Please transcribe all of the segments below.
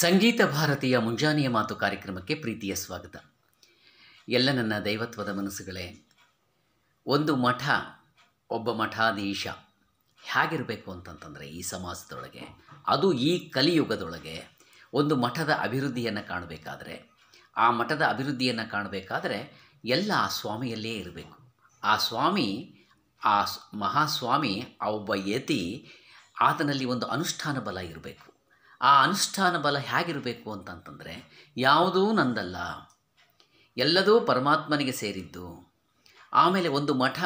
ಸಂಗೀತ ಭಾರತೀಯ ಮುಂಜಾನೆಯ ಮಾತು ಕಾರ್ಯಕ್ರಮಕ್ಕೆ ಪ್ರೀತಿಯ ಸ್ವಾಗತ ಎಲ್ಲ ನನ್ನ ದೈವತ್ವದ ಮನಸ್ಸುಗಳೇ ಒಂದು ಮಠ ಒಬ್ಬ ಮಠಾಧೀಶ ಹೇಗಿರಬೇಕು ಅಂತಂತಂದರೆ ಈ ಸಮಾಜದೊಳಗೆ ಅದು ಈ ಕಲಿಯುಗದೊಳಗೆ ಒಂದು ಮಠದ ಅಭಿವೃದ್ಧಿಯನ್ನು ಕಾಣಬೇಕಾದರೆ ಆ ಮಠದ ಅಭಿವೃದ್ಧಿಯನ್ನು ಕಾಣಬೇಕಾದರೆ ಎಲ್ಲ ಆ ಸ್ವಾಮಿಯಲ್ಲೇ ಇರಬೇಕು ಆ ಸ್ವಾಮಿ ಆ ಮಹಾಸ್ವಾಮಿ ಆ ಒಬ್ಬ ಯತಿ ಆತನಲ್ಲಿ ಒಂದು ಅನುಷ್ಠಾನ ಬಲ ಇರಬೇಕು ಆ ಅನುಷ್ಠಾನ ಬಲ ಹೇಗಿರಬೇಕು ಅಂತಂತಂದರೆ ಯಾವುದೂ ನಂದಲ್ಲ ಎಲ್ಲದೂ ಪರಮಾತ್ಮನಿಗೆ ಸೇರಿದ್ದು ಆಮೇಲೆ ಒಂದು ಮಠ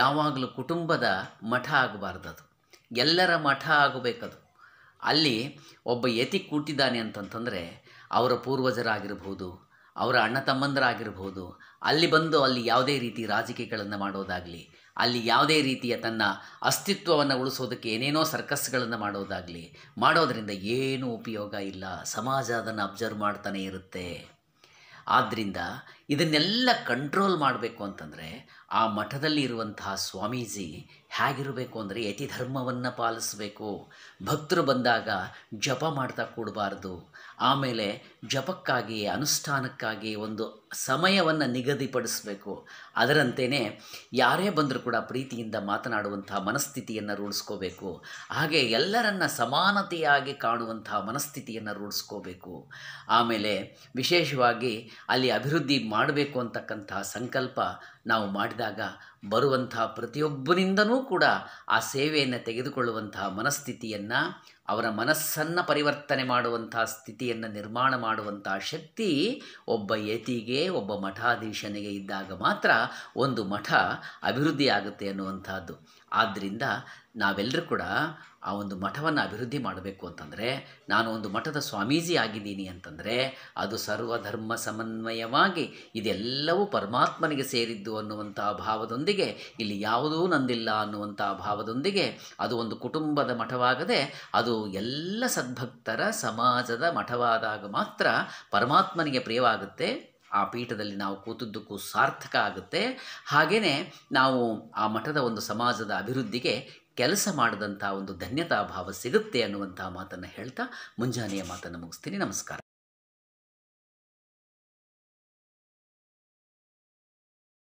ಯಾವಾಗಲೂ ಕುಟುಂಬದ ಮಠ ಆಗಬಾರ್ದದು ಎಲ್ಲರ ಮಠ ಆಗಬೇಕದು ಅಲ್ಲಿ ಒಬ್ಬ ಯತಿ ಕೂತಿದ್ದಾನೆ ಅಂತಂತಂದರೆ ಅವರ ಪೂರ್ವಜರಾಗಿರಬಹುದು ಅವರ ಅಣ್ಣ ತಮ್ಮಂದರಾಗಿರ್ಬೋದು ಅಲ್ಲಿ ಬಂದು ಅಲ್ಲಿ ಯಾವುದೇ ರೀತಿ ರಾಜಕೀಯಗಳನ್ನು ಮಾಡೋದಾಗಲಿ ಅಲ್ಲಿ ಯಾವುದೇ ರೀತಿಯ ತನ್ನ ಅಸ್ತಿತ್ವವನ್ನು ಉಳಿಸೋದಕ್ಕೆ ಏನೇನೋ ಸರ್ಕಸ್ಗಳನ್ನು ಮಾಡೋದಾಗಲಿ ಮಾಡೋದರಿಂದ ಏನೂ ಉಪಯೋಗ ಇಲ್ಲ ಸಮಾಜ ಅದನ್ನು ಅಬ್ಸರ್ವ್ ಮಾಡ್ತಾನೆ ಇರುತ್ತೆ ಆದ್ದರಿಂದ ಇದನ್ನೆಲ್ಲ ಕಂಟ್ರೋಲ್ ಮಾಡಬೇಕು ಅಂತಂದರೆ ಆ ಮಠದಲ್ಲಿ ಇರುವಂತಹ ಸ್ವಾಮೀಜಿ ಹೇಗಿರಬೇಕು ಅಂದರೆ ಯತಿ ಧರ್ಮವನ್ನು ಪಾಲಿಸಬೇಕು ಭಕ್ತರು ಬಂದಾಗ ಜಪ ಮಾಡ್ತಾ ಕೂಡಬಾರ್ದು ಆಮೇಲೆ ಜಪಕ್ಕಾಗಿ ಅನುಷ್ಠಾನಕ್ಕಾಗಿ ಒಂದು ಸಮಯವನ್ನು ನಿಗದಿಪಡಿಸಬೇಕು ಅದರಂತೆಯೇ ಯಾರೇ ಬಂದರೂ ಕೂಡ ಪ್ರೀತಿಯಿಂದ ಮಾತನಾಡುವಂಥ ಮನಸ್ಥಿತಿಯನ್ನು ರೂಢಿಸ್ಕೋಬೇಕು ಹಾಗೆ ಎಲ್ಲರನ್ನ ಸಮಾನತೆಯಾಗಿ ಕಾಣುವಂಥ ಮನಸ್ಥಿತಿಯನ್ನು ರೂಢಿಸ್ಕೋಬೇಕು ಆಮೇಲೆ ವಿಶೇಷವಾಗಿ ಅಲ್ಲಿ ಅಭಿವೃದ್ಧಿ ಮಾಡಬೇಕು ಅಂತಕ್ಕಂಥ ಸಂಕಲ್ಪ ನಾವು ಮಾಡಿದಾಗ ಬರುವಂಥ ಪ್ರತಿಯೊಬ್ಬರಿಂದನೂ ಕೂಡ ಆ ಸೇವೆಯನ್ನು ತೆಗೆದುಕೊಳ್ಳುವಂತಹ ಮನಸ್ಥಿತಿಯನ್ನು ಅವರ ಮನಸ್ಸನ್ನು ಪರಿವರ್ತನೆ ಮಾಡುವಂತಹ ಸ್ಥಿತಿಯನ್ನು ನಿರ್ಮಾಣ ಮಾಡುವಂತಹ ಶಕ್ತಿ ಒಬ್ಬ ಯತಿಗೆ ಒಬ್ಬ ಮಠಾಧೀಶನಿಗೆ ಇದ್ದಾಗ ಮಾತ್ರ ಒಂದು ಮಠ ಅಭಿವೃದ್ಧಿಯಾಗುತ್ತೆ ಅನ್ನುವಂಥದ್ದು ಆದ್ದರಿಂದ ನಾವೆಲ್ಲರೂ ಕೂಡ ಆ ಒಂದು ಮಠವನ್ನು ಅಭಿವೃದ್ಧಿ ಮಾಡಬೇಕು ಅಂತಂದರೆ ನಾನು ಒಂದು ಮಠದ ಸ್ವಾಮೀಜಿ ಆಗಿದ್ದೀನಿ ಅಂತಂದರೆ ಅದು ಸರ್ವಧರ್ಮ ಸಮನ್ವಯವಾಗಿ ಇದೆಲ್ಲವೂ ಪರಮಾತ್ಮನಿಗೆ ಸೇರಿದ್ದು ಅನ್ನುವಂಥ ಭಾವದೊಂದಿಗೆ ಇಲ್ಲಿ ಯಾವುದೂ ನಂದಿಲ್ಲ ಅನ್ನುವಂಥ ಭಾವದೊಂದಿಗೆ ಅದು ಒಂದು ಕುಟುಂಬದ ಮಠವಾಗದೆ ಅದು ಎಲ್ಲ ಸದ್ಭಕ್ತರ ಸಮಾಜದ ಮಠವಾದಾಗ ಮಾತ್ರ ಪರಮಾತ್ಮನಿಗೆ ಪ್ರಿಯವಾಗುತ್ತೆ ಆ ಪೀಠದಲ್ಲಿ ನಾವು ಕೂತದ್ದಕ್ಕೂ ಸಾರ್ಥಕ ಆಗುತ್ತೆ ಹಾಗೇ ನಾವು ಆ ಮಠದ ಒಂದು ಸಮಾಜದ ಅಭಿವೃದ್ಧಿಗೆ ಕೆಲಸ ಮಾಡಿದಂಥ ಒಂದು ಧನ್ಯತಾ ಭಾವ ಸಿಗುತ್ತೆ ಅನ್ನುವಂಥ ಮಾತನ್ನು ಹೇಳ್ತಾ ಮುಂಜಾನೆಯ ಮಾತನ್ನು ಮುಗಿಸ್ತೀನಿ ನಮಸ್ಕಾರ